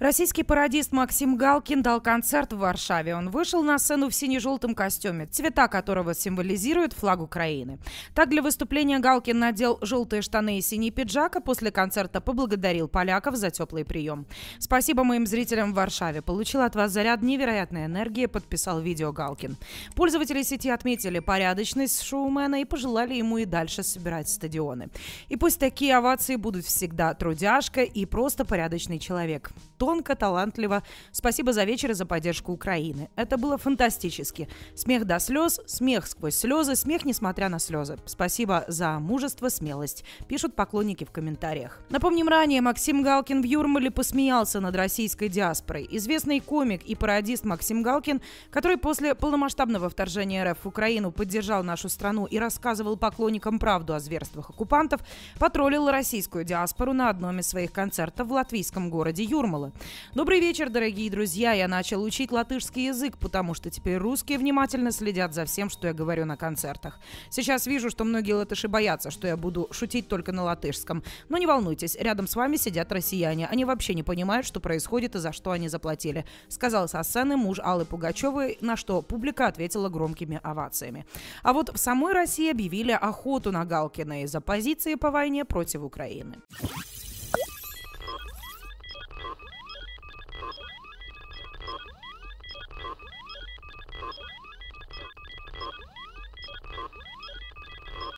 Российский пародист Максим Галкин дал концерт в Варшаве. Он вышел на сцену в сине-желтом костюме, цвета которого символизируют флаг Украины. Так для выступления Галкин надел желтые штаны и синий пиджак, а после концерта поблагодарил поляков за теплый прием. «Спасибо моим зрителям в Варшаве. Получил от вас заряд невероятной энергии», подписал видео Галкин. Пользователи сети отметили порядочность шоумена и пожелали ему и дальше собирать стадионы. И пусть такие овации будут всегда трудяшка и просто порядочный человек. То тонко талантливо. Спасибо за вечер и за поддержку Украины. Это было фантастически. Смех до слез, смех сквозь слезы, смех несмотря на слезы. Спасибо за мужество, смелость, пишут поклонники в комментариях. Напомним ранее, Максим Галкин в Юрмале посмеялся над российской диаспорой. Известный комик и пародист Максим Галкин, который после полномасштабного вторжения РФ в Украину поддержал нашу страну и рассказывал поклонникам правду о зверствах оккупантов, потроллил российскую диаспору на одном из своих концертов в латвийском городе Юрмала. Добрый вечер, дорогие друзья. Я начал учить латышский язык, потому что теперь русские внимательно следят за всем, что я говорю на концертах. Сейчас вижу, что многие латыши боятся, что я буду шутить только на латышском. Но не волнуйтесь, рядом с вами сидят россияне. Они вообще не понимают, что происходит и за что они заплатили. Сказал со сцены муж Аллы Пугачевой, на что публика ответила громкими овациями. А вот в самой России объявили охоту на Галкина из-за позиции по войне против Украины.